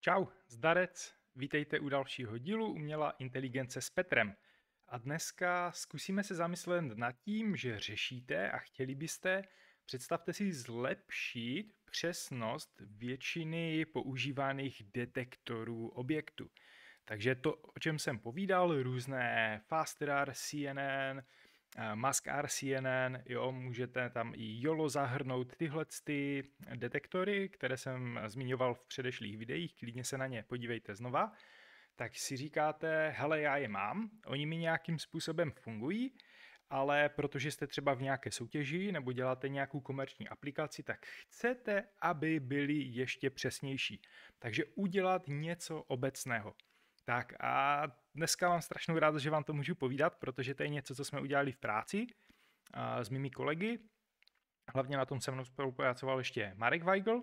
Čau, zdarec, vítejte u dalšího dílu Umělá inteligence s Petrem. A dneska zkusíme se zamyslet nad tím, že řešíte a chtěli byste, představte si, zlepšit přesnost většiny používaných detektorů objektu. Takže to, o čem jsem povídal, různé FastRAR, CNN, Eh, R CNN, jo, můžete tam i YOLO zahrnout tyhle ty detektory, které jsem zmiňoval v předešlých videích, klidně se na ně podívejte znova, tak si říkáte, hele, já je mám, oni mi nějakým způsobem fungují, ale protože jste třeba v nějaké soutěži nebo děláte nějakou komerční aplikaci, tak chcete, aby byly ještě přesnější. Takže udělat něco obecného. Tak a dneska mám strašnou rád, že vám to můžu povídat, protože to je něco, co jsme udělali v práci a, s mými kolegy. Hlavně na tom se mnou spolupracoval ještě Marek Weigl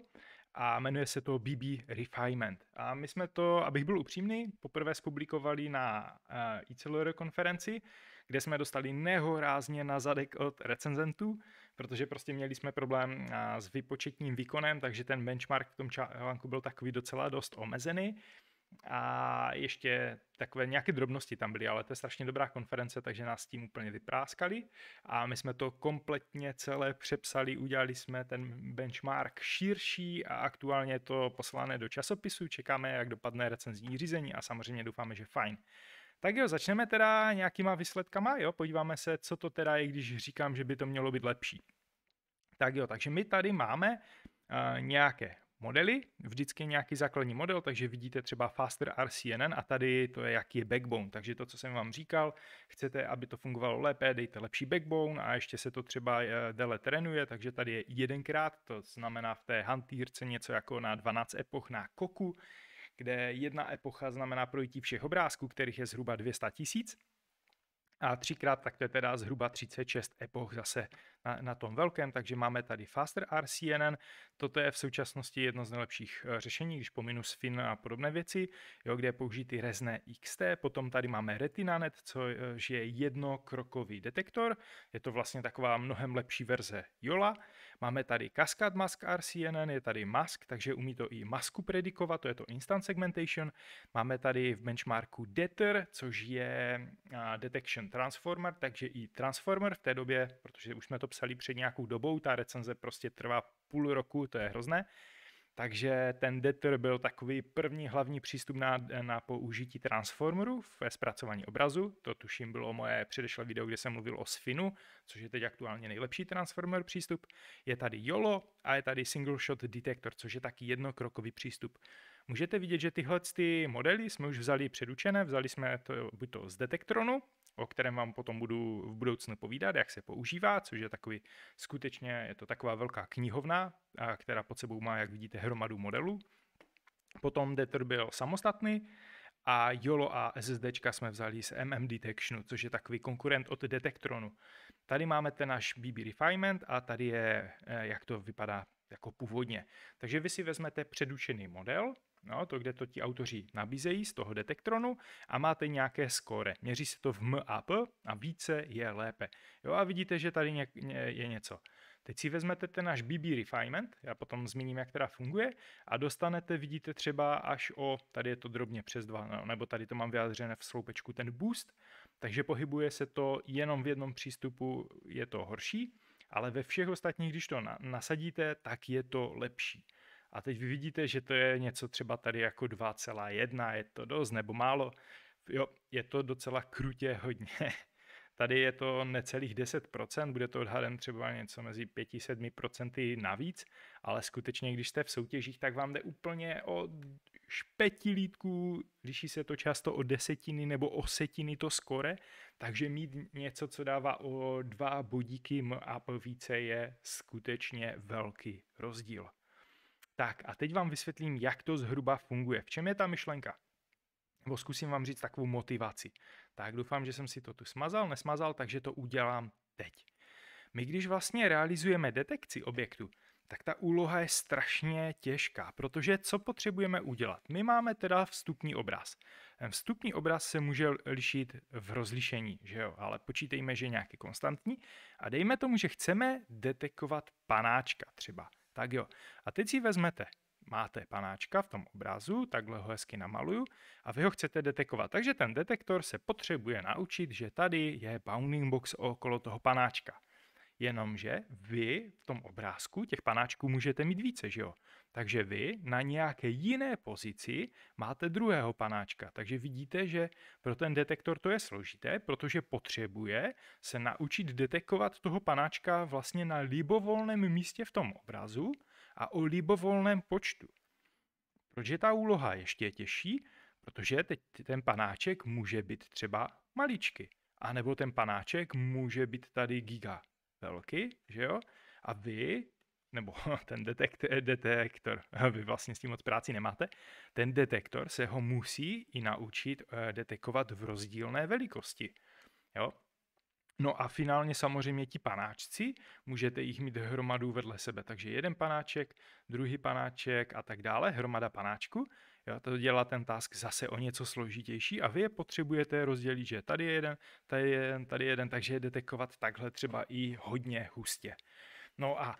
a jmenuje se to BB Refinement. A my jsme to, abych byl upřímný, poprvé spublikovali na uh, e, ICLR konferenci, kde jsme dostali nehorázně na zadek od recenzentů, protože prostě měli jsme problém s vypočetním výkonem, takže ten benchmark v tom článku byl takový docela dost omezený a ještě takové nějaké drobnosti tam byly, ale to je strašně dobrá konference, takže nás tím úplně vypráskali a my jsme to kompletně celé přepsali, udělali jsme ten benchmark širší a aktuálně je to poslané do časopisu, čekáme, jak dopadne recenzní řízení a samozřejmě doufáme, že fajn. Tak jo, začneme teda nějakýma výsledkama, jo, podíváme se, co to teda je, když říkám, že by to mělo být lepší. Tak jo, takže my tady máme uh, nějaké modely, vždycky je nějaký základní model, takže vidíte třeba Faster RCNN a tady to je, jaký je backbone. Takže to, co jsem vám říkal, chcete, aby to fungovalo lépe, dejte lepší backbone a ještě se to třeba eh, déle trénuje, takže tady je jedenkrát, to znamená v té hantýrce něco jako na 12 epoch na koku, kde jedna epocha znamená projítí všech obrázků, kterých je zhruba 200 tisíc. A třikrát tak to je teda zhruba 36 epoch zase na, na tom velkém, takže máme tady Faster RCNN, toto je v současnosti jedno z nejlepších eh, řešení, když pominu fin a podobné věci, jo, kde je použitý rezné XT, potom tady máme RetinaNet, což eh, je jednokrokový detektor, je to vlastně taková mnohem lepší verze Jola, máme tady Cascade Mask RCNN, je tady Mask, takže umí to i masku predikovat, to je to Instant Segmentation, máme tady v benchmarku Deter, což je eh, Detection Transformer, takže i Transformer v té době, protože už jsme to psali před nějakou dobou, ta recenze prostě trvá půl roku, to je hrozné. Takže ten Deter byl takový první hlavní přístup na, na použití transformerů ve zpracování obrazu. To tuším bylo moje předešlé video, kde jsem mluvil o Sfinu, což je teď aktuálně nejlepší transformer přístup. Je tady YOLO a je tady Single Shot Detector, což je taky jednokrokový přístup. Můžete vidět, že tyhle ty modely jsme už vzali předučené, vzali jsme to buď to z Detektronu, o kterém vám potom budu v budoucnu povídat, jak se používá, což je takový, skutečně je to taková velká knihovna, která pod sebou má, jak vidíte, hromadu modelů. Potom Deter byl samostatný a YOLO a SSD jsme vzali z MM Detectionu, což je takový konkurent od detektronu. Tady máme ten náš BB Refinement a tady je, eh, jak to vypadá jako původně. Takže vy si vezmete předušený model, No, to, kde to ti autoři nabízejí z toho detektronu a máte nějaké skóre. Měří se to v MAP a více je lépe. Jo, a vidíte, že tady je něco. Teď si vezmete ten náš BB refinement, já potom zmíním, jak teda funguje, a dostanete, vidíte třeba až o, tady je to drobně přes dva no, nebo tady to mám vyjádřené v sloupečku, ten boost, takže pohybuje se to jenom v jednom přístupu, je to horší, ale ve všech ostatních, když to nasadíte, tak je to lepší. A teď vy vidíte, že to je něco třeba tady jako 2,1, je to dost nebo málo. Jo, je to docela krutě hodně. Tady je to necelých 10%, bude to odhadem třeba něco mezi 5-7% navíc, ale skutečně, když jste v soutěžích, tak vám jde úplně o špetilítku, liší se to často o desetiny nebo o setiny to skore, takže mít něco, co dává o dva bodíky a více, je skutečně velký rozdíl. Tak a teď vám vysvětlím, jak to zhruba funguje. V čem je ta myšlenka? Nebo zkusím vám říct takovou motivaci. Tak doufám, že jsem si to tu smazal, nesmazal, takže to udělám teď. My když vlastně realizujeme detekci objektu, tak ta úloha je strašně těžká, protože co potřebujeme udělat? My máme teda vstupní obraz. Ten vstupní obraz se může lišit v rozlišení, že jo, ale počítejme, že je nějaký konstantní a dejme tomu, že chceme detekovat panáčka třeba. Tak jo. A teď si vezmete máte panáčka v tom obrazu, takhle ho hezky namaluju a vy ho chcete detekovat. Takže ten detektor se potřebuje naučit, že tady je bounding box okolo toho panáčka. Jenomže vy v tom obrázku těch panáčků můžete mít více, že jo? Takže vy na nějaké jiné pozici máte druhého panáčka. Takže vidíte, že pro ten detektor to je složité, protože potřebuje se naučit detekovat toho panáčka vlastně na libovolném místě v tom obrazu a o libovolném počtu. Proč je ta úloha ještě těžší? Protože teď ten panáček může být třeba maličky. A nebo ten panáček může být tady giga velký, že jo? A vy nebo ten detektor, detektor, vy vlastně s tím moc práci nemáte, ten detektor se ho musí i naučit eh, detekovat v rozdílné velikosti. Jo? No a finálně samozřejmě ti panáčci, můžete jich mít hromadu vedle sebe, takže jeden panáček, druhý panáček a tak dále, hromada panáčku. Jo, to dělá ten task zase o něco složitější a vy je potřebujete rozdělit, že tady je jeden, tady je jeden, tady je jeden, takže je detekovat takhle třeba i hodně hustě. No a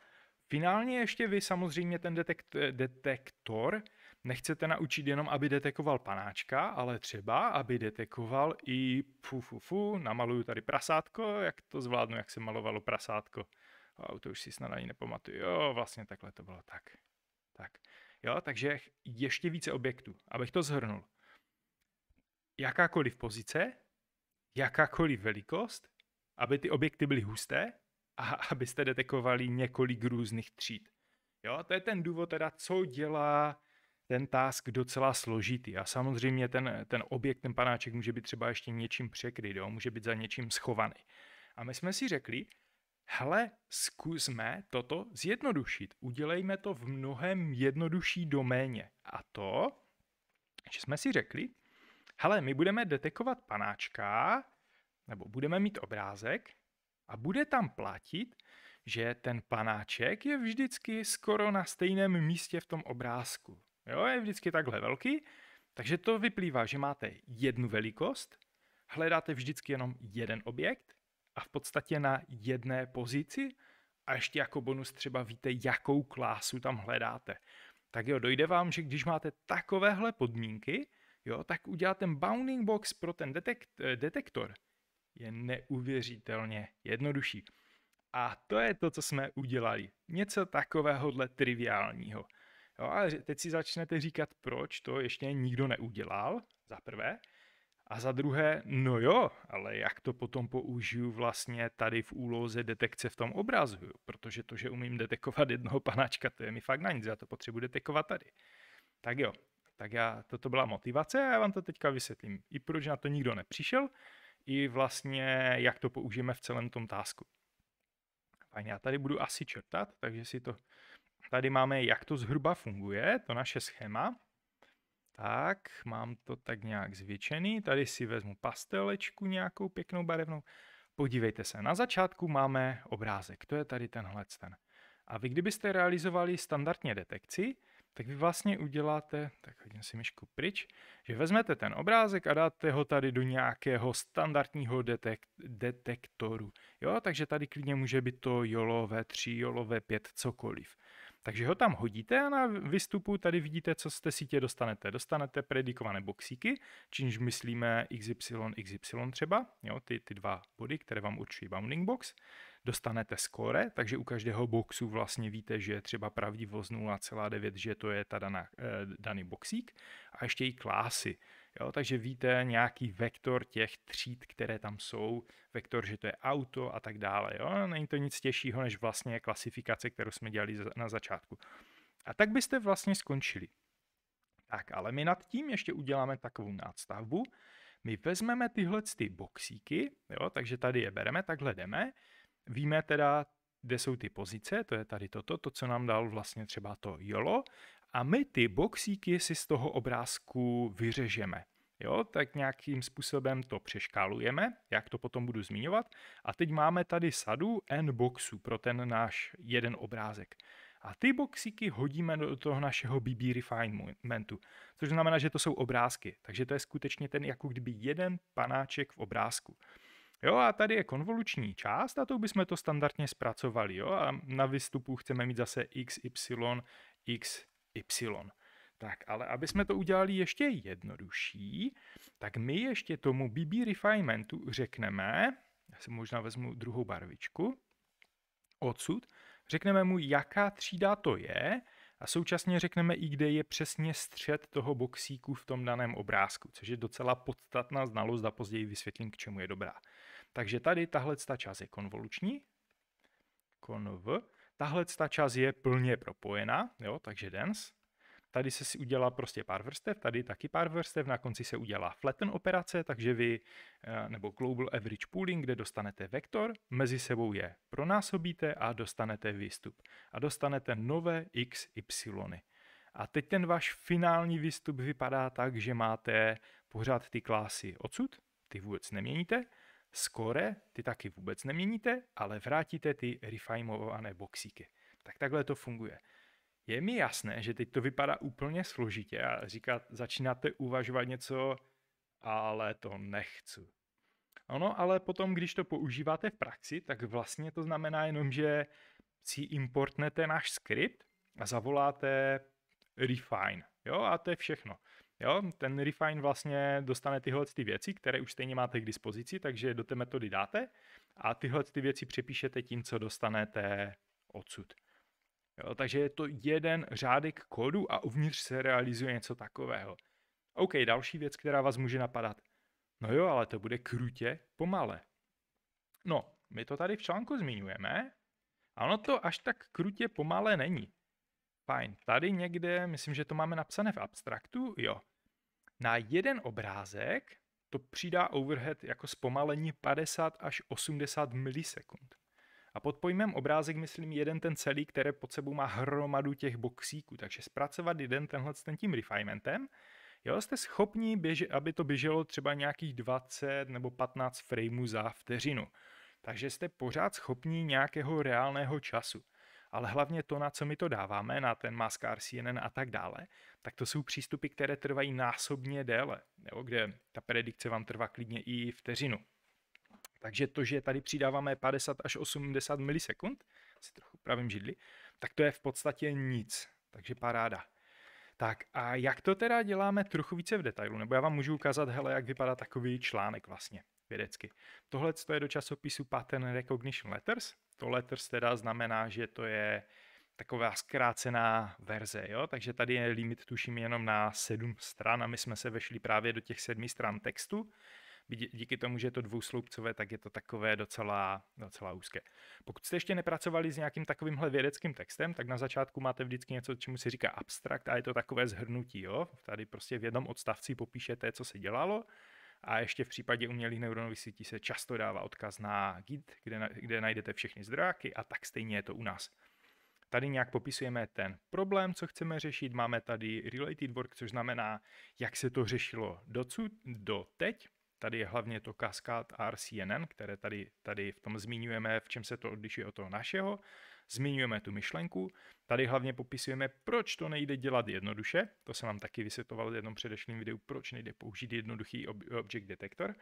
Finálně ještě vy samozřejmě ten detekt, detektor nechcete naučit jenom, aby detekoval panáčka, ale třeba, aby detekoval i fu, fu, fu, namaluju tady prasátko, jak to zvládnu, jak se malovalo prasátko. A to už si snad ani nepamatuju. Jo, vlastně takhle to bylo tak. Tak. Jo, takže ještě více objektů. Abych to zhrnul. Jakákoliv pozice, jakákoliv velikost, aby ty objekty byly husté, a abyste detekovali několik různých tříd. Jo, to je ten důvod teda, co dělá ten task docela složitý a samozřejmě ten, ten objekt, ten panáček může být třeba ještě něčím překryt, jo? může být za něčím schovaný. A my jsme si řekli, hele, zkusme toto zjednodušit. Udělejme to v mnohem jednodušší doméně. A to, že jsme si řekli, hele, my budeme detekovat panáčka, nebo budeme mít obrázek, a bude tam platit, že ten panáček je vždycky skoro na stejném místě v tom obrázku. Jo, je vždycky takhle velký, takže to vyplývá, že máte jednu velikost, hledáte vždycky jenom jeden objekt a v podstatě na jedné pozici a ještě jako bonus třeba víte, jakou klásu tam hledáte. Tak jo, dojde vám, že když máte takovéhle podmínky, jo, tak udělat ten bounding box pro ten detekt, detektor je neuvěřitelně jednodušší. A to je to, co jsme udělali. Něco takovéhohle triviálního. Jo, ale teď si začnete říkat, proč to ještě nikdo neudělal, za prvé. A za druhé, no jo, ale jak to potom použiju vlastně tady v úloze detekce v tom obrazu, jo? protože to, že umím detekovat jednoho panáčka, to je mi fakt na nic, já to potřebuji detekovat tady. Tak jo, tak já, toto byla motivace a já vám to teďka vysvětlím. I proč na to nikdo nepřišel i vlastně jak to použijeme v celém tom tásku. Fajn, já tady budu asi čertat, takže si to... Tady máme, jak to zhruba funguje, to naše schéma. Tak, mám to tak nějak zvětšený. Tady si vezmu pastelečku nějakou pěknou barevnou. Podívejte se, na začátku máme obrázek, to je tady tenhle ten. A vy kdybyste realizovali standardně detekci, tak vy vlastně uděláte, tak si myšku pryč, že vezmete ten obrázek a dáte ho tady do nějakého standardního detek- detektoru. Jo, takže tady klidně může být to YOLO V3, YOLO V5, cokoliv. Takže ho tam hodíte a na vystupu tady vidíte, co z té sítě dostanete. Dostanete predikované boxíky, čímž myslíme XY, XY třeba, jo, ty, ty dva body, které vám určují bounding box dostanete skóre, takže u každého boxu vlastně víte, že je třeba pravdivost 0,9, že to je ta daná, eh, daný boxík a ještě i klásy. Jo, takže víte nějaký vektor těch tříd, které tam jsou, vektor, že to je auto a tak dále. Jo? No, není to nic těžšího, než vlastně klasifikace, kterou jsme dělali na začátku. A tak byste vlastně skončili. Tak, ale my nad tím ještě uděláme takovou nástavbu. My vezmeme tyhle ty boxíky, jo, takže tady je bereme, takhle jdeme, Víme teda, kde jsou ty pozice, to je tady toto, to, co nám dal vlastně třeba to jolo. A my ty boxíky si z toho obrázku vyřežeme. Jo, tak nějakým způsobem to přeškálujeme, jak to potom budu zmiňovat. A teď máme tady sadu n boxů pro ten náš jeden obrázek. A ty boxíky hodíme do toho našeho BB refinementu, což znamená, že to jsou obrázky. Takže to je skutečně ten jako kdyby jeden panáček v obrázku. Jo, a tady je konvoluční část a to bychom to standardně zpracovali. Jo, a na výstupu chceme mít zase x, y, x, y. Tak, ale aby jsme to udělali ještě jednodušší, tak my ještě tomu BB refinementu řekneme, já si možná vezmu druhou barvičku, odsud, řekneme mu, jaká třída to je a současně řekneme i, kde je přesně střed toho boxíku v tom daném obrázku, což je docela podstatná znalost a později vysvětlím, k čemu je dobrá. Takže tady tahle ta část je konvoluční, konv, tahle ta část je plně propojená, jo, takže dens, tady se si udělá prostě pár vrstev, tady taky pár vrstev, na konci se udělá flatten operace, takže vy, eh, nebo global average pooling, kde dostanete vektor, mezi sebou je pronásobíte a dostanete výstup. A dostanete nové x, y. A teď ten váš finální výstup vypadá tak, že máte pořád ty klásy odsud, ty vůbec neměníte, skore, ty taky vůbec neměníte, ale vrátíte ty refinované boxíky. Tak takhle to funguje. Je mi jasné, že teď to vypadá úplně složitě a říkat, začínáte uvažovat něco, ale to nechci. Ono, ale potom, když to používáte v praxi, tak vlastně to znamená jenom, že si importnete náš skript a zavoláte refine. Jo, a to je všechno. Jo, ten refine vlastně dostane tyhle ty věci, které už stejně máte k dispozici, takže do té metody dáte a tyhle ty věci přepíšete tím, co dostanete odsud. Jo, takže je to jeden řádek kódu a uvnitř se realizuje něco takového. OK, další věc, která vás může napadat. No jo, ale to bude krutě pomale. No, my to tady v článku zmiňujeme, a ono to až tak krutě pomale není. Fajn, tady někde, myslím, že to máme napsané v abstraktu, jo. Na jeden obrázek to přidá overhead jako zpomalení 50 až 80 milisekund. A pod pojmem obrázek myslím jeden ten celý, který pod sebou má hromadu těch boxíků. Takže zpracovat jeden tenhle s tím refinementem, jo, jste schopni, běže, aby to běželo třeba nějakých 20 nebo 15 frameů za vteřinu. Takže jste pořád schopni nějakého reálného času. Ale hlavně to, na co my to dáváme, na ten Mascar CNN a tak dále, tak to jsou přístupy, které trvají násobně déle, jo, kde ta predikce vám trvá klidně i vteřinu. Takže to, že tady přidáváme 50 až 80 milisekund, si trochu pravím židli, tak to je v podstatě nic. Takže paráda. Tak a jak to teda děláme trochu více v detailu? Nebo já vám můžu ukázat, hele, jak vypadá takový článek vlastně vědecky. Tohle to je do časopisu Pattern Recognition Letters. To letters teda znamená, že to je taková zkrácená verze, jo? takže tady je limit tuším jenom na sedm stran a my jsme se vešli právě do těch sedmi stran textu díky tomu, že je to dvousloupcové, tak je to takové docela, docela úzké. Pokud jste ještě nepracovali s nějakým takovýmhle vědeckým textem, tak na začátku máte vždycky něco, čemu se říká abstrakt a je to takové zhrnutí. Jo? Tady prostě v jednom odstavci popíšete, co se dělalo, a ještě v případě umělých neuronových sítí se často dává odkaz na Git, kde, na, kde najdete všechny zdrojáky a tak stejně je to u nás. Tady nějak popisujeme ten problém, co chceme řešit. Máme tady related work, což znamená, jak se to řešilo docud, do teď. Tady je hlavně to Cascade RCNN, které tady, tady v tom zmiňujeme, v čem se to odlišuje od toho našeho. Zmiňujeme tu myšlenku. Tady hlavně popisujeme, proč to nejde dělat jednoduše. To jsem vám taky vysvětlovalo v jednom předešlém videu, proč nejde použít jednoduchý ob- object detektor.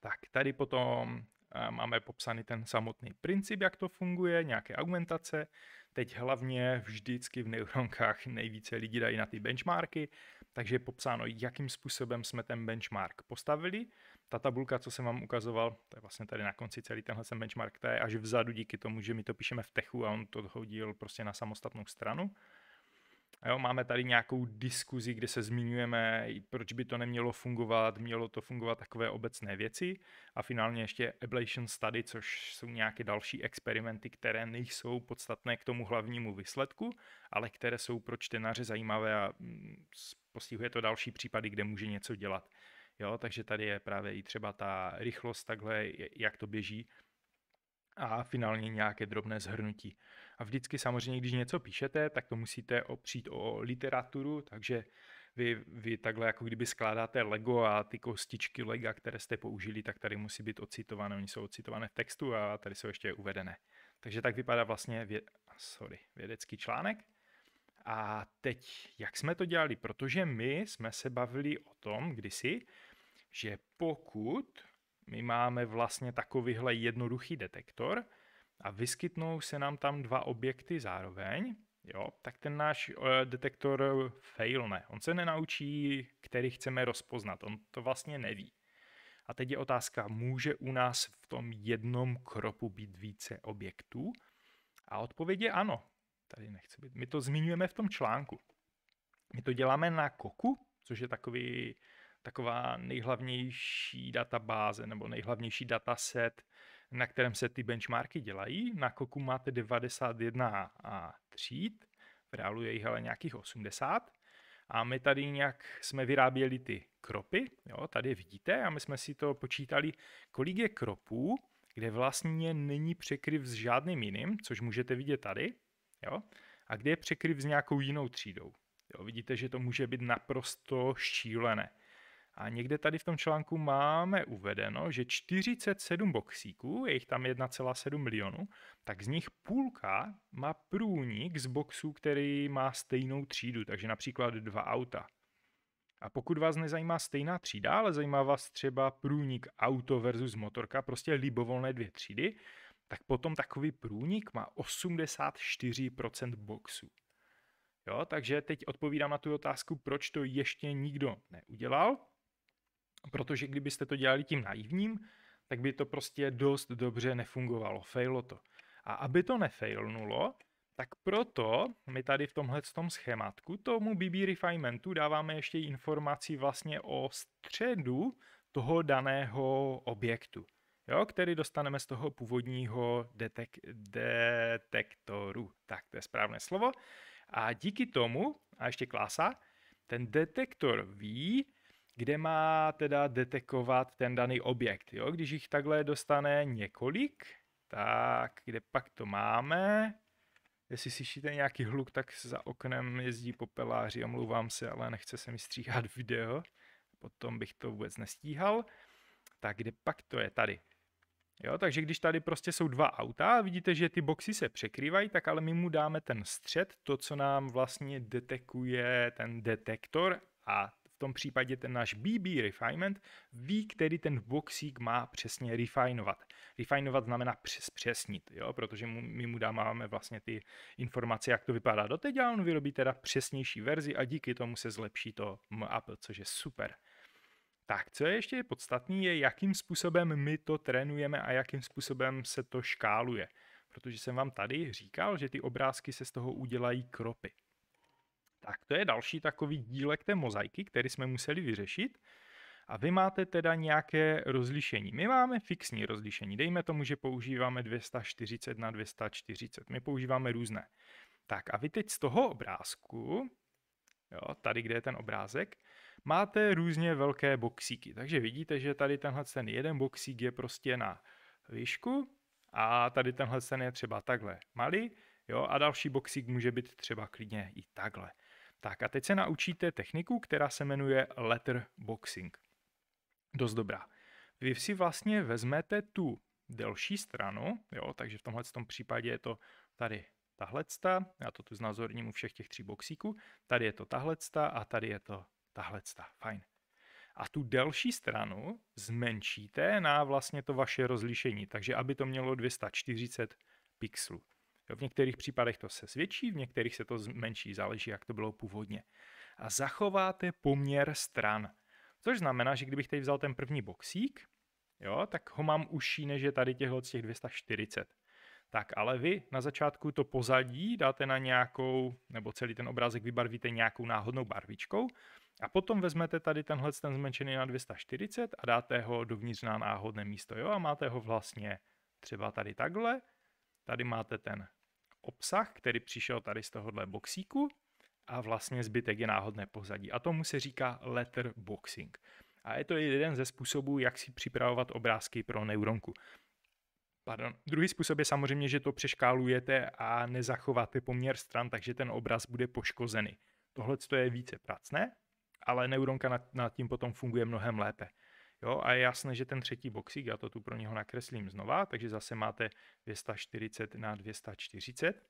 Tak tady potom eh, máme popsaný ten samotný princip, jak to funguje, nějaké augmentace, Teď hlavně vždycky v neuronkách nejvíce lidí dají na ty benchmarky, takže je popsáno, jakým způsobem jsme ten benchmark postavili. Ta tabulka, co jsem vám ukazoval, to je vlastně tady na konci celý tenhle ten benchmark, to je až vzadu díky tomu, že my to píšeme v techu a on to hodil prostě na samostatnou stranu. Jo, máme tady nějakou diskuzi, kde se zmiňujeme, proč by to nemělo fungovat, mělo to fungovat takové obecné věci a finálně ještě ablation study, což jsou nějaké další experimenty, které nejsou podstatné k tomu hlavnímu výsledku, ale které jsou pro čtenáře zajímavé a mm, postihuje to další případy, kde může něco dělat. Jo, takže tady je právě i třeba ta rychlost takhle, jak to běží a finálně nějaké drobné zhrnutí. A vždycky samozřejmě, když něco píšete, tak to musíte opřít o literaturu, takže vy, vy takhle jako kdyby skládáte Lego a ty kostičky Lega, které jste použili, tak tady musí být ocitované, oni jsou ocitované v textu a tady jsou ještě uvedené. Takže tak vypadá vlastně vě, sorry, vědecký článek. A teď, jak jsme to dělali? Protože my jsme se bavili o tom kdysi, že pokud my máme vlastně takovýhle jednoduchý detektor, a vyskytnou se nám tam dva objekty zároveň, jo, tak ten náš eh, detektor failne. On se nenaučí, který chceme rozpoznat. On to vlastně neví. A teď je otázka, může u nás v tom jednom kropu být více objektů? A odpověď je ano. Tady nechci být. My to zmiňujeme v tom článku. My to děláme na Koku, což je takový, taková nejhlavnější databáze nebo nejhlavnější dataset na kterém se ty benchmarky dělají. Na Koku máte 91 a tříd, v reálu je jich ale nějakých 80. A my tady nějak jsme vyráběli ty kropy, jo, tady vidíte, a my jsme si to počítali, kolik je kropů, kde vlastně není překryv s žádným jiným, což můžete vidět tady, jo, a kde je překryv s nějakou jinou třídou. Jo, vidíte, že to může být naprosto šílené. A někde tady v tom článku máme uvedeno, že 47 boxíků, je jich tam 1,7 milionu, tak z nich půlka má průnik z boxů, který má stejnou třídu, takže například dva auta. A pokud vás nezajímá stejná třída, ale zajímá vás třeba průnik auto versus motorka, prostě libovolné dvě třídy, tak potom takový průnik má 84% boxů. Jo, takže teď odpovídám na tu otázku, proč to ještě nikdo neudělal. Protože kdybyste to dělali tím naivním, tak by to prostě dost dobře nefungovalo, failo to. A aby to nefailnulo, tak proto my tady v tomhle schématku tomu BB refinementu dáváme ještě informaci vlastně o středu toho daného objektu, jo, který dostaneme z toho původního detek- detektoru. Tak, to je správné slovo. A díky tomu, a ještě klasa, ten detektor ví, kde má teda detekovat ten daný objekt. Jo? Když jich takhle dostane několik, tak kde pak to máme? Jestli slyšíte nějaký hluk, tak za oknem jezdí popeláři, omlouvám se, ale nechce se mi stříhat video. Potom bych to vůbec nestíhal. Tak kde pak to je? Tady. Jo, takže když tady prostě jsou dva auta a vidíte, že ty boxy se překrývají, tak ale my mu dáme ten střed, to, co nám vlastně detekuje ten detektor a v tom případě ten náš BB refinement ví, který ten boxík má přesně refinovat. Refinovat znamená přesnit, jo? protože mu, my mu dáváme vlastně ty informace, jak to vypadá doteď a on vyrobí teda přesnější verzi a díky tomu se zlepší to MAP, což je super. Tak, co je ještě podstatné, je jakým způsobem my to trénujeme a jakým způsobem se to škáluje. Protože jsem vám tady říkal, že ty obrázky se z toho udělají kropy. Tak to je další takový dílek té mozaiky, který jsme museli vyřešit. A vy máte teda nějaké rozlišení. My máme fixní rozlišení. Dejme tomu, že používáme 240 na 240. My používáme různé. Tak a vy teď z toho obrázku, jo, tady, kde je ten obrázek, máte různě velké boxíky. Takže vidíte, že tady tenhle ten jeden boxík je prostě na výšku a tady tenhle ten je třeba takhle malý, jo, a další boxík může být třeba klidně i takhle. Tak a teď se naučíte techniku, která se jmenuje letterboxing. Dost dobrá. Vy si vlastně vezmete tu delší stranu, jo, takže v tomhle tom případě je to tady tahle, já to tu znázorním u všech těch tří boxíků, tady je to tahle a tady je to tahle, fajn. A tu delší stranu zmenšíte na vlastně to vaše rozlišení, takže aby to mělo 240 pixelů. V některých případech to se zvětší, v některých se to zmenší, záleží, jak to bylo původně. A zachováte poměr stran. Což znamená, že kdybych tady vzal ten první boxík, jo, tak ho mám užší než je tady těchto z těch 240. Tak, ale vy na začátku to pozadí dáte na nějakou, nebo celý ten obrázek vybarvíte nějakou náhodnou barvičkou a potom vezmete tady tenhle ten zmenšený na 240 a dáte ho dovnitř na náhodné místo, jo, a máte ho vlastně třeba tady takhle, tady máte ten obsah, který přišel tady z tohohle boxíku a vlastně zbytek je náhodné pozadí. A tomu se říká letterboxing. A je to jeden ze způsobů, jak si připravovat obrázky pro neuronku. Pardon. Druhý způsob je samozřejmě, že to přeškálujete a nezachováte poměr stran, takže ten obraz bude poškozený. Tohle je více pracné, ale neuronka nad, tím potom funguje mnohem lépe. Jo, a je jasné, že ten třetí boxík, já to tu pro něho nakreslím znova, takže zase máte 240 na 240.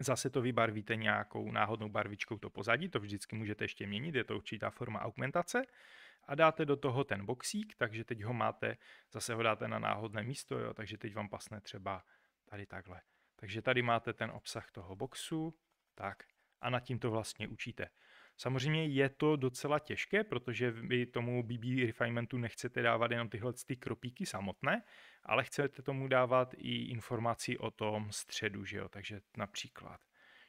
Zase to vybarvíte nějakou náhodnou barvičkou to pozadí, to vždycky můžete ještě měnit, je to určitá forma augmentace. A dáte do toho ten boxík, takže teď ho máte, zase ho dáte na náhodné místo, jo, takže teď vám pasne třeba tady takhle. Takže tady máte ten obsah toho boxu, tak a nad tím to vlastně učíte. Samozřejmě je to docela těžké, protože vy tomu BB refinementu nechcete dávat jenom tyhle ty kropíky samotné, ale chcete tomu dávat i informaci o tom středu, že jo? takže například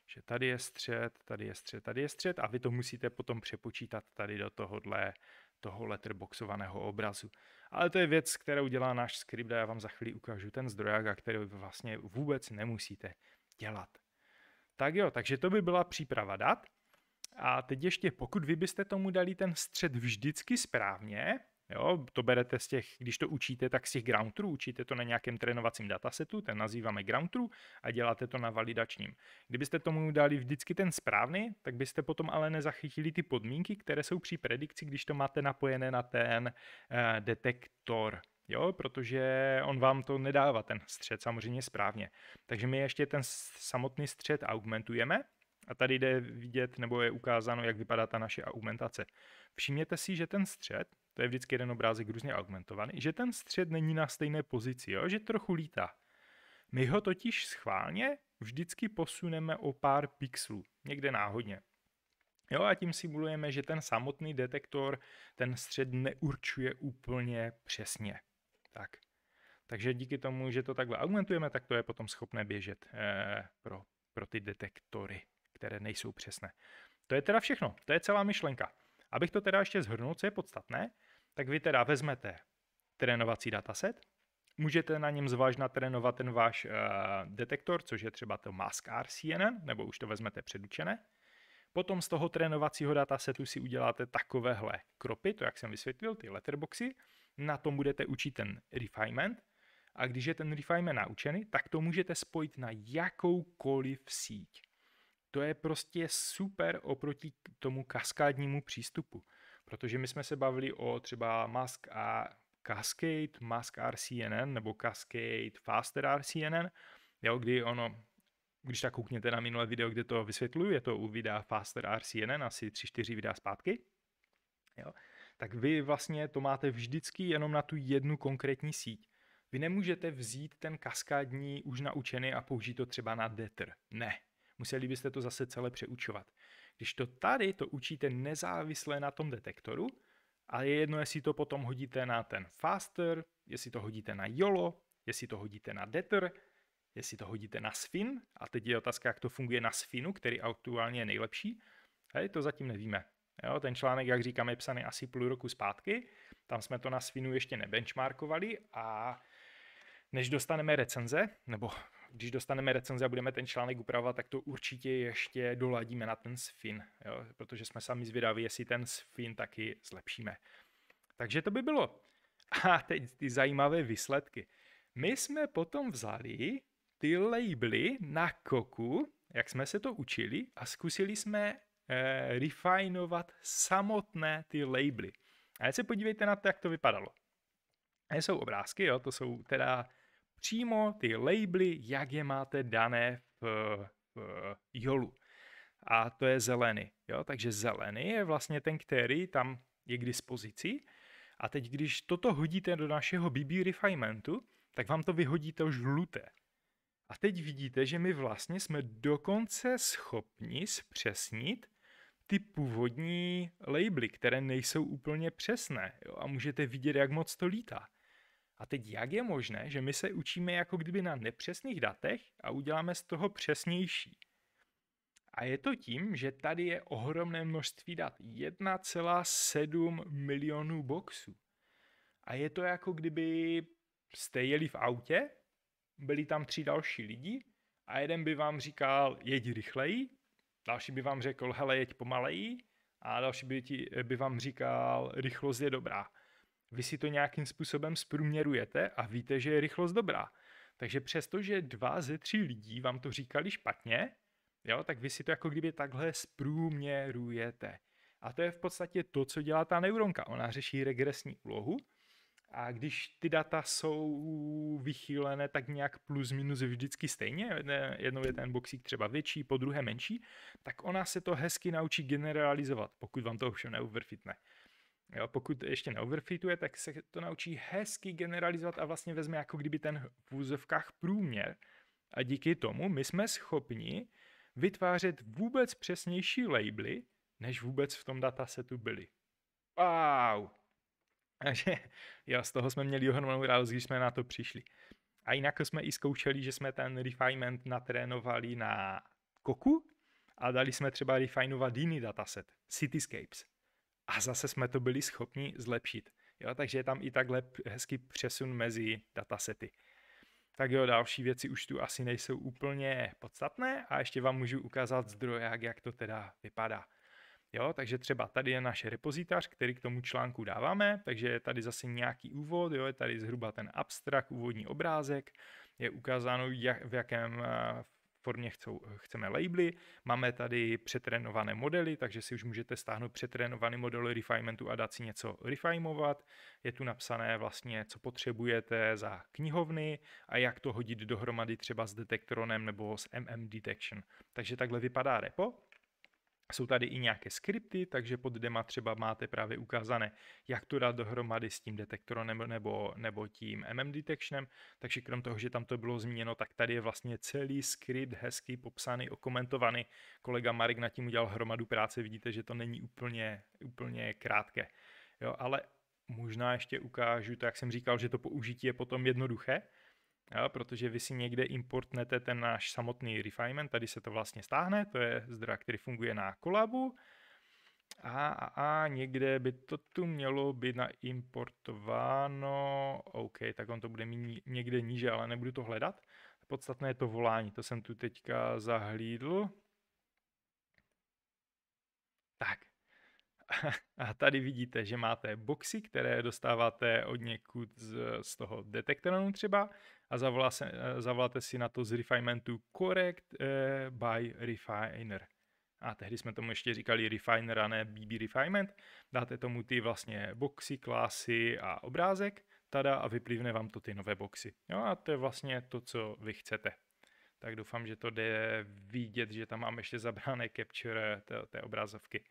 že tady je střed, tady je střed, tady je střed a vy to musíte potom přepočítat tady do tohohle, toho letterboxovaného obrazu. Ale to je věc, kterou dělá náš skript, a já vám za chvíli ukážu ten zdroják, a který vlastně vůbec nemusíte dělat. Tak jo, takže to by byla příprava dat. A teď ještě, pokud vy byste tomu dali ten střed vždycky správně, jo, to berete z těch, když to učíte, tak z těch ground true, učíte to na nějakém trénovacím datasetu, ten nazýváme ground true a děláte to na validačním. Kdybyste tomu dali vždycky ten správný, tak byste potom ale nezachytili ty podmínky, které jsou při predikci, když to máte napojené na ten uh, detektor. Jo, protože on vám to nedává ten střed samozřejmě správně. Takže my ještě ten samotný střed augmentujeme, a tady jde vidět, nebo je ukázáno, jak vypadá ta naše augmentace. Všimněte si, že ten střed, to je vždycky jeden obrázek různě augmentovaný, že ten střed není na stejné pozici, jo? že trochu lítá. My ho totiž schválně vždycky posuneme o pár pixelů, někde náhodně. Jo, a tím simulujeme, že ten samotný detektor ten střed neurčuje úplně přesně. Tak. Takže díky tomu, že to takhle augmentujeme, tak to je potom schopné běžet eh, pro, pro ty detektory které nejsou přesné. To je teda všechno, to je celá myšlenka. Abych to teda ještě zhrnul, co je podstatné, tak vy teda vezmete trénovací dataset, můžete na něm zvážna trénovat ten váš uh, detektor, což je třeba to Mask CNN, nebo už to vezmete předučené. Potom z toho trénovacího datasetu si uděláte takovéhle kropy, to jak jsem vysvětlil, ty letterboxy, na tom budete učit ten refinement a když je ten refinement naučený, tak to můžete spojit na jakoukoliv síť. To je prostě super oproti tomu kaskádnímu přístupu, protože my jsme se bavili o třeba Mask a Cascade, Mask RCNN nebo Cascade Faster RCNN, jo, kdy ono, když tak koukněte na minulé video, kde to vysvětluju, je to u videa Faster RCNN, asi 3-4 videa zpátky, jo, tak vy vlastně to máte vždycky jenom na tu jednu konkrétní síť. Vy nemůžete vzít ten kaskádní už naučený a použít to třeba na detr. Ne, Museli byste to zase celé přeučovat. Když to tady, to učíte nezávisle na tom detektoru, ale je jedno, jestli to potom hodíte na ten faster, jestli to hodíte na YOLO, jestli to hodíte na deter, jestli to hodíte na SFIN, a teď je otázka, jak to funguje na SFINu, který aktuálně je nejlepší, hej, to zatím nevíme. Jo, ten článek, jak říkám, je psaný asi půl roku zpátky, tam jsme to na SFINu ještě nebenchmarkovali a než dostaneme recenze, nebo když dostaneme recenzi a budeme ten článek upravovat, tak to určitě ještě doladíme na ten sfin, jo? protože jsme sami zvědaví, jestli ten sfin taky zlepšíme. Takže to by bylo. A teď ty zajímavé výsledky. My jsme potom vzali ty labely na koku, jak jsme se to učili, a zkusili jsme eh, refinovat samotné ty labely. A se podívejte na to, jak to vypadalo. A jsou obrázky, jo, to jsou teda přímo ty labely, jak je máte dané v, v jolu. A to je zelený. Jo? Takže zelený je vlastně ten, který tam je k dispozici. A teď, když toto hodíte do našeho BB refinementu, tak vám to vyhodí to žluté. A teď vidíte, že my vlastně jsme dokonce schopni zpřesnit ty původní labely, které nejsou úplně přesné. Jo? A můžete vidět, jak moc to lítá. A teď jak je možné, že my se učíme jako kdyby na nepřesných datech a uděláme z toho přesnější? A je to tím, že tady je ohromné množství dat. 1,7 milionů boxů. A je to jako kdyby jste jeli v autě, byli tam tři další lidi a jeden by vám říkal, jeď rychleji, další by vám řekl, hele, jeď pomaleji a další by, ti, by vám říkal, rychlost je dobrá vy si to nějakým způsobem zprůměrujete a víte, že je rychlost dobrá. Takže přesto, že dva ze tří lidí vám to říkali špatně, jo, tak vy si to jako kdyby takhle zprůměrujete. A to je v podstatě to, co dělá ta neuronka. Ona řeší regresní úlohu a když ty data jsou vychýlené tak nějak plus minus vždycky stejně, jednou je ten boxík třeba větší, po druhé menší, tak ona se to hezky naučí generalizovat, pokud vám to ovšem neuvrfitne. Jo, pokud ještě neoverfituje, tak se to naučí hezky generalizovat a vlastně vezme jako kdyby ten v úzovkách průměr. A díky tomu my jsme schopni vytvářet vůbec přesnější labely, než vůbec v tom datasetu byly. Wow! Takže jo, z toho jsme měli ohromnou radost, když jsme na to přišli. A jinak jsme i zkoušeli, že jsme ten refinement natrénovali na koku a dali jsme třeba refinovat jiný dataset, Cityscapes a zase jsme to byli schopni zlepšit. Jo, takže je tam i takhle hezký přesun mezi datasety. Tak jo, další věci už tu asi nejsou úplně podstatné a ještě vám můžu ukázat zdroje, jak to teda vypadá. Jo, takže třeba tady je náš repozitář, který k tomu článku dáváme, takže je tady zase nějaký úvod, jo, je tady zhruba ten abstrakt, úvodní obrázek, je ukázáno, jak, v jakém v formě chcou, chceme labely, máme tady přetrénované modely, takže si už můžete stáhnout přetrénovaný model refinementu a dát si něco refinovat. Je tu napsané vlastně, co potřebujete za knihovny a jak to hodit dohromady třeba s detektronem nebo s MM Detection. Takže takhle vypadá repo. Jsou tady i nějaké skripty, takže pod dema třeba máte právě ukázané, jak to dát dohromady s tím detektorem nebo, nebo, nebo tím MM detectionem. Takže krom toho, že tam to bylo zmíněno, tak tady je vlastně celý skript hezky popsaný, okomentovaný. Kolega Marek na tím udělal hromadu práce, vidíte, že to není úplně, úplně krátké. Jo, ale možná ještě ukážu, tak jak jsem říkal, že to použití je potom jednoduché, jo, protože vy si někde importnete ten náš samotný refinement, tady se to vlastně stáhne, to je zdroj, který funguje na kolabu, a, a, a někde by to tu mělo být naimportováno, OK, tak on to bude mít někde níže, ale nebudu to hledat. Podstatné je to volání, to jsem tu teďka zahlídl. Tak, a tady vidíte, že máte boxy, které dostáváte od někud z, z toho detektoru, třeba a zavolá se, eh, zavoláte si na to z refinementu Correct eh, by Refiner. A tehdy jsme tomu ještě říkali Refiner a ne BB Refinement. Dáte tomu ty vlastně boxy, klásy a obrázek, tada a vyplivne vám to ty nové boxy. Jo, a to je vlastně to, co vy chcete tak doufám, že to jde vidět, že tam mám ještě zabrané capture eh, té, té obrazovky.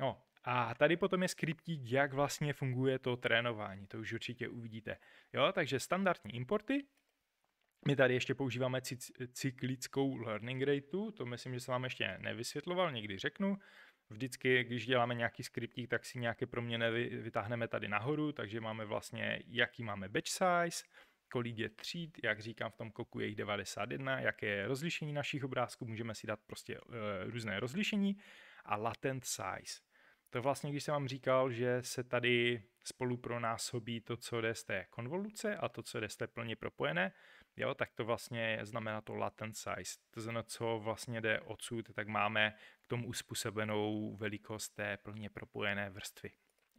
No, a tady potom je skriptík, jak vlastně funguje to trénování, to už určitě uvidíte. Jo, takže standardní importy, my tady ještě používáme cyklickou learning rateu, to myslím, že se vám ještě nevysvětloval, někdy řeknu. Vždycky, když děláme nějaký skriptík, tak si nějaké proměny vytáhneme tady nahoru, takže máme vlastně, jaký máme batch size, kolik je tříd, jak říkám v tom koku je jich 91, jaké je rozlišení našich obrázků, můžeme si dát prostě e, různé rozlišení a latent size. To vlastně, když jsem vám říkal, že se tady spolu pronásobí to, co jde z té konvoluce a to, co jde z té plně propojené, jo, tak to vlastně znamená to latent size. To znamená, co vlastně jde odsud, tak máme k tomu uspůsobenou velikost té plně propojené vrstvy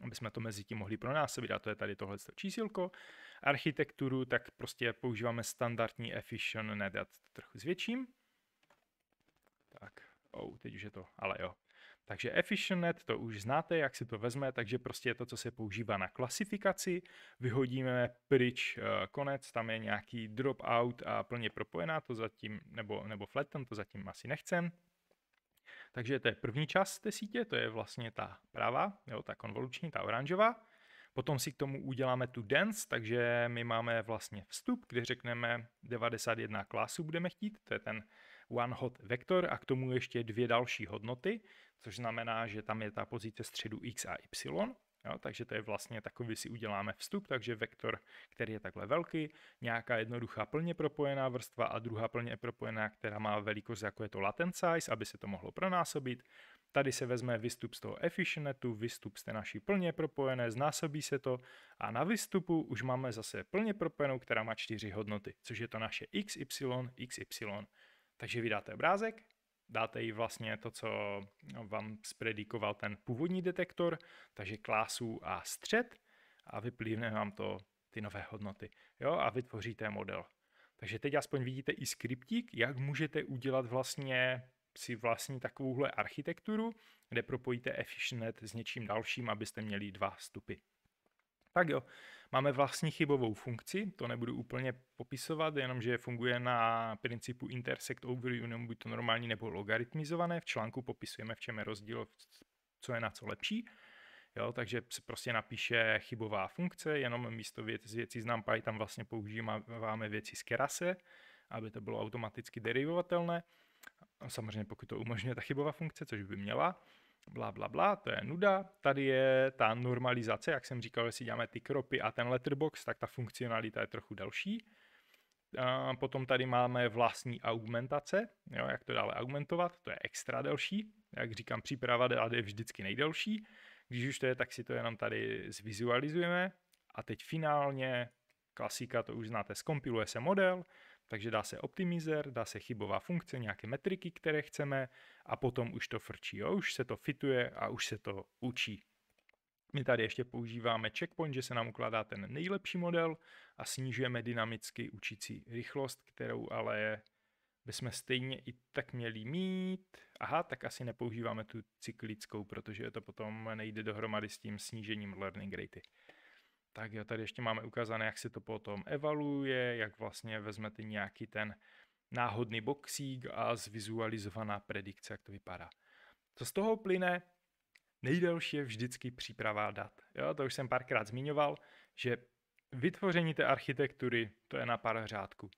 aby jsme to mezi tím mohli pronásobit, a to je tady tohle čísilko. Architekturu, tak prostě používáme standardní efficient, net. já to trochu zvětším. Tak, oh, teď už je to, ale jo, takže EfficientNet to už znáte, jak si to vezme, takže prostě je to, co se používá na klasifikaci. Vyhodíme pryč eh, konec, tam je nějaký dropout a plně propojená, to zatím, nebo, nebo flatten, to zatím asi nechcem. Takže to je první část té sítě, to je vlastně ta pravá, jo, ta konvoluční, ta oranžová. Potom si k tomu uděláme tu dance, takže my máme vlastně vstup, kde řekneme 91 klasu budeme chtít, to je ten one hot vektor a k tomu ještě dvě další hodnoty, což znamená, že tam je ta pozice středu x a y. Jo, takže to je vlastně takový, si uděláme vstup, takže vektor, který je takhle velký, nějaká jednoduchá plně propojená vrstva a druhá plně propojená, která má velikost, jako je to latent size, aby se to mohlo pronásobit. Tady se vezme výstup z toho efficientu, výstup z té naší plně propojené, znásobí se to a na výstupu už máme zase plně propojenou, která má čtyři hodnoty, což je to naše x, y, x, y. Takže vydáte obrázek, dáte jí vlastně to, co vám spredikoval ten původní detektor, takže klásů a střed a vyplývne vám to ty nové hodnoty. Jo, a vytvoříte model. Takže teď aspoň vidíte i skriptík, jak můžete udělat vlastně si vlastní takovouhle architekturu, kde propojíte EfficientNet s něčím dalším, abyste měli dva stupy. Tak jo, máme vlastní chybovou funkci, to nebudu úplně popisovat, jenomže funguje na principu intersect over union, buď to normální nebo logaritmizované. V článku popisujeme, v čem je rozdíl, co je na co lepší. Jo, takže se prostě napíše chybová funkce, jenom místo věc, věcí znám, NumPy tam vlastně používáme věci z Kerase, aby to bylo automaticky derivovatelné. Samozřejmě pokud to umožňuje ta chybová funkce, což by měla bla, bla, bla, to je nuda. Tady je ta normalizace, jak jsem říkal, jestli děláme ty kropy a ten letterbox, tak ta funkcionalita je trochu delší. A potom tady máme vlastní augmentace, jo, jak to dále augmentovat, to je extra delší. Jak říkám, příprava DAD je vždycky nejdelší. Když už to je, tak si to jenom tady zvizualizujeme. A teď finálně, klasika, to už znáte, skompiluje se model, takže dá se optimizer, dá se chybová funkce, nějaké metriky, které chceme a potom už to frčí, jo? už se to fituje a už se to učí. My tady ještě používáme checkpoint, že se nám ukládá ten nejlepší model a snižujeme dynamicky učící rychlost, kterou ale bychom stejně i tak měli mít. Aha, tak asi nepoužíváme tu cyklickou, protože to potom nejde dohromady s tím snížením learning ratey. Tak jo, tady ještě máme ukázané, jak se to potom evaluuje, jak vlastně vezmete nějaký ten náhodný boxík a zvizualizovaná predikce, jak to vypadá. Co z toho plyne? Nejdelší je vždycky příprava dat. Jo, to už jsem párkrát zmiňoval, že vytvoření té architektury, to je na pár řádků.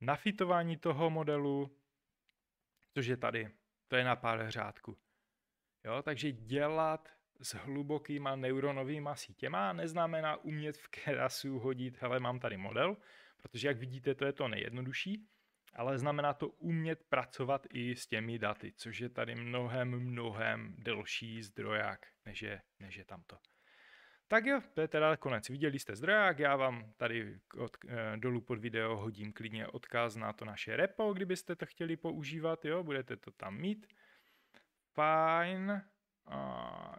Nafitování toho modelu, což je tady, to je na pár řádků. Jo, takže dělat s hlubokýma neuronovýma sítěma neznamená umět v kerasu hodit, hele, mám tady model, protože jak vidíte, to je to nejjednodušší, ale znamená to umět pracovat i s těmi daty, což je tady mnohem, mnohem delší zdroják, než je, než je tamto. Tak jo, to je teda konec. Viděli jste zdroják, já vám tady od, e, dolů pod video hodím klidně odkaz na to naše repo, kdybyste to chtěli používat, jo, budete to tam mít. Fajn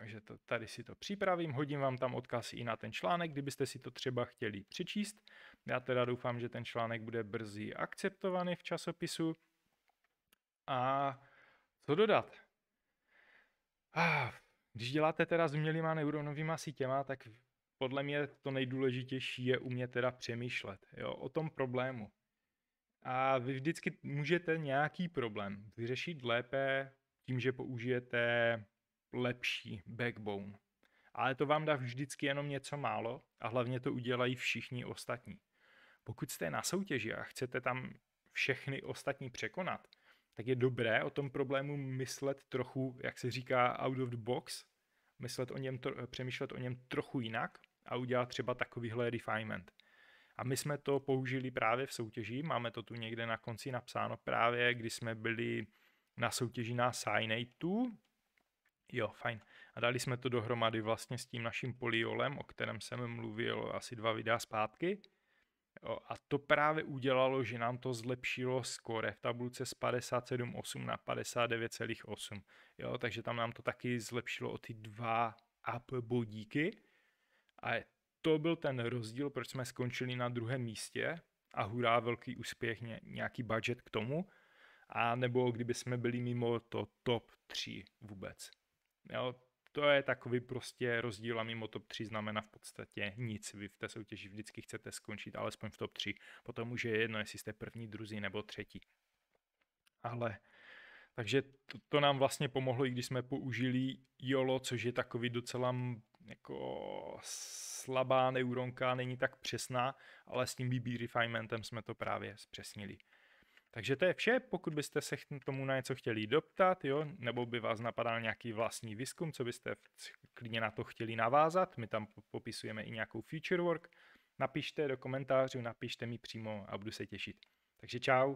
že to, tady si to připravím, hodím vám tam odkaz i na ten článek, kdybyste si to třeba chtěli přečíst. Já teda doufám, že ten článek bude brzy akceptovaný v časopisu. A co dodat? když děláte teda s umělýma neuronovýma sítěma, tak podle mě to nejdůležitější je umět teda přemýšlet jo, o tom problému. A vy vždycky můžete nějaký problém vyřešit lépe tím, že použijete lepší backbone. Ale to vám dá vždycky jenom něco málo a hlavně to udělají všichni ostatní. Pokud jste na soutěži a chcete tam všechny ostatní překonat, tak je dobré o tom problému myslet trochu, jak se říká, out of the box, myslet o něm, přemýšlet o něm trochu jinak a udělat třeba takovýhle refinement. A my jsme to použili právě v soutěži, máme to tu někde na konci napsáno právě, když jsme byli na soutěži na 2, Jo, fajn. A dali jsme to dohromady vlastně s tím naším poliolem, o kterém jsem mluvil asi dva videa zpátky. Jo, a to právě udělalo, že nám to zlepšilo skore v tabulce z 57,8 na 59,8. Jo, takže tam nám to taky zlepšilo o ty dva up bodíky. A to byl ten rozdíl, proč jsme skončili na druhém místě. A hurá, velký úspěch, nějaký budget k tomu. A nebo kdyby jsme byli mimo to top 3 vůbec. Jo, to je takový prostě rozdíl a mimo top 3 znamená v podstatě nic. Vy v té soutěži vždycky chcete skončit alespoň v top 3. Potom už je jedno, jestli jste první, druzí nebo třetí. Ale takže to, to nám vlastně pomohlo, i když jsme použili YOLO, což je takový docela jako slabá neuronka, není tak přesná, ale s tím BB refinementem jsme to právě zpřesnili. Takže to je vše, pokud byste se k tomu na něco chtěli doptat, jo, nebo by vás napadal nějaký vlastní výzkum, co byste klidně na to chtěli navázat, my tam popisujeme i nějakou future work, napište do komentářů, napište mi přímo a budu se těšit. Takže čau.